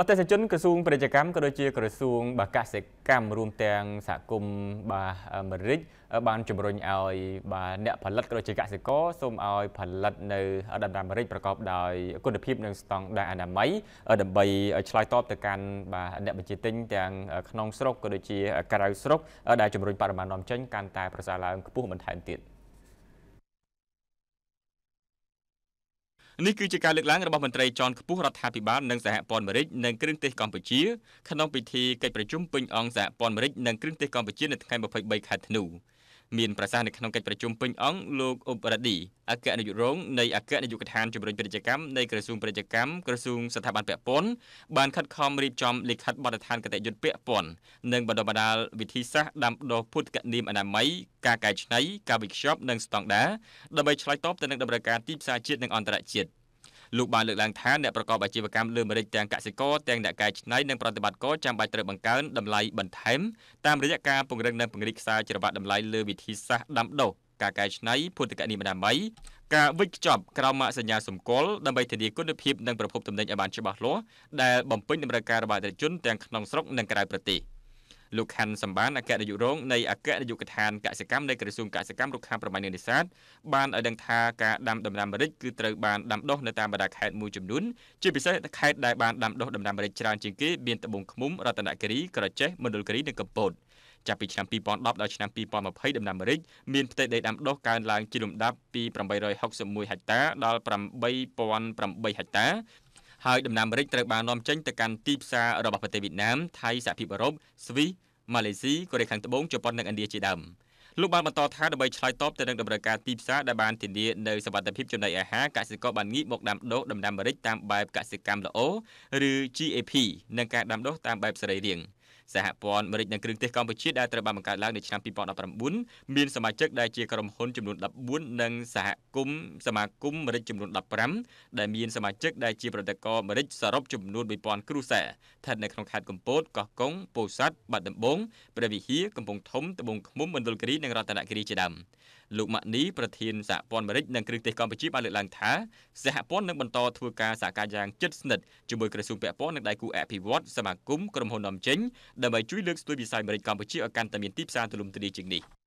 បតិសជនក្រសួងពាណិជ្ជកម្មក៏ដូចជាក្រសួងបាកសិកម្មរួមទាំងសហគមន៍បាទអាមេរិកបានជំរុញឲ្យ បាទអ្នកផលិតក៏ដូចជាកសិករសូមឲ្យ ផលិតនៅដំណាំអាមេរិកប្រកបដោយគុណភាពនិងស្តង់ដារអនាម័យដើម្បីឆ្លើយតបទៅកាន់បាទអ្នកបញ្ជាទិញទាំងក្នុងស្រុកក៏ដូចជាក្រៅស្រុកដែលជំរុញបរិមាណនាំចេញកាន់តែប្រសើរឡើងខ្ពស់បន្ថែមទៀត។នេះគឺជាការលើកឡើងរបស់មន្ត្រីជាន់ខ្ពស់រដ្ឋាភិបាលនិងសហព័ន្ធអាមេរិកនិងគ្រឿងទេសកម្ពុជាក្នុងពិធីកិច្ចប្រជុំពេញអង្គសហព័ន្ធអាមេរិកនិងគ្រឿងទេសកម្ពុជានៅថ្ងៃ23ខែធ្នូ។មានប្រសាសន៍នៅក្នុងកិច្ចប្រជុំពេញអង្គលោកអ៊ុបរ៉ាឌីអគ្គនាយករងនៃអគ្គនាយកដ្ឋានជំរុញពាណិជ្ជកម្មនៃក្រសួងពាណិជ្ជកម្មក្រសួងស្ថាប័នពាក់ព័ន្ធបានខិតខំរៀបចំលិខិតបទដ្ឋានកតញ្ញុត្តពាក់ព័ន្ធនិងបណ្ដុះបណ្ដាលវិធីសាស្ត្រដាំដុះពុទ្ធកនិមអនាម័យការកែច្នៃការវិខ្ចប់និងស្តង់ដារដើម្បីឆ្លើយតបទៅនឹងតម្រូវការទីផ្សារជាតិនិងអន្តរជាតិលោកបានលើកឡើងថាអ្នកប្រកបអាជីវកម្មលើម្រេចទាំងកសិករទាំងអ្នកកែច្នៃនិងប្រតិបត្តិករចាំបាច់ត្រូវបង្កើនតម្លៃបន្ថែមតាមរយៈការពង្រឹងនិងពង្រីកខ្សែច្រវាក់តម្លៃលើវិធីសាស្ត្រដាំដុះការកែច្នៃភូតកនិមនាម័យការវិច្ចប់ក្រមសញ្ញាសម្គាល់ដើម្បីធានាគុណភាពនិងប្រភពទំនិញឲ្យបានច្បាស់លាស់ដែលបំពេញតម្រូវការរបស់អតិថិជនទាំងក្នុងស្រុកនិងក្រៅប្រទេស។លោកខាន់សម្បានអគ្គនាយករងនៃអគ្គនាយកដ្ឋានកសិកម្មនៃក្រសួងកសិកម្មរុក្ខាប្រមាញ់និងនេសាទបានឲ្យដឹងថា ការដាំដំណាំម្រេចគឺត្រូវបានដាំដុះនៅតាមបណ្ដាខេត្តមួយចំនួនជាពិសេសខេត្តដែលបានដាំដុះដំណាំម្រេចច្រើនជាងគេមានត្បូងឃ្មុំរតនគិរីក្រចេះមណ្ឌលគិរីនិងកំពតចាប់ពីឆ្នាំ2010ដល់ឆ្នាំ2020ដំណាំម្រេចមានផ្ទៃដីដាំដុះកើនឡើងជាលំដាប់ពី861ហិកតា ដល់8008ហិកតាហើយដំណាំម្រេចត្រូវបាននាំចេញទៅកាន់ទីផ្សាររបស់ប្រទេសវៀតណាមថៃសហភាពអឺរ៉ុបស្វីសម៉ាឡេស៊ីកូរ៉េខាងត្បូងជប៉ុននិងឥណ្ឌាជាដើមលោកបានបន្តថាដើម្បីឆ្លើយតបទៅនឹងតម្រូវការទីផ្សារដែលបានធានានៅសវត្ថិភាពចំណីអាហារកសិករបានងាកមកដាំដុះដំណាំម្រេចតាមបែបកសិកម្មល្អឬ GAP និងការដាំដុះតាមបែបសរីរាង្គសហព័ន្ធមេរិកនិងគ្រឿងទេសកម្ពុជាដែលត្រូវបានបង្កើតឡើងនៅឆ្នាំ2019មានសមាជិកដែលជាក្រុមហ៊ុនចំនួន14និងសហគមន៍សមាគមមេរិកចំនួន15ដែលមានសមាជិកដែលជាប្រតិករមេរិកសរុបចំនួន1000គ្រួសារស្ថិតនៅក្នុងខេត្តកំពតកោះកុងពោធិ៍សាត់បាត់ដំបងព្រះវិហារកំពង់ធំត្បូងឃ្មុំមណ្ឌលគិរីនិងរតនគិរីជាដើមលោកម៉ាក់នីប្រធានសហព័ន្ធមេរិកនិងគ្រឿងទេសកម្ពុជាបានលើកឡើងថាសហព័ន្ធនឹងបន្តធ្វើការសហការយ៉ាងជិតស្និទ្ធជាមួយក្រសួងពាក់ព័ន្ធនិងដៃគូអភិវឌ្ឍសមាគមក្រុមហ៊ុននាំចេញដើម្បីជួយលើកស្ទួយវិស័យម្រេចកម្ពុជាឲ្យកាន់តែមានទីផ្សារទូលំទូលាយជាងនេះ។